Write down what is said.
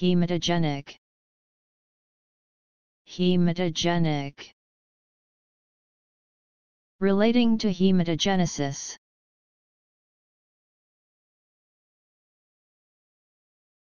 hematogenic hematogenic relating to hematogenesis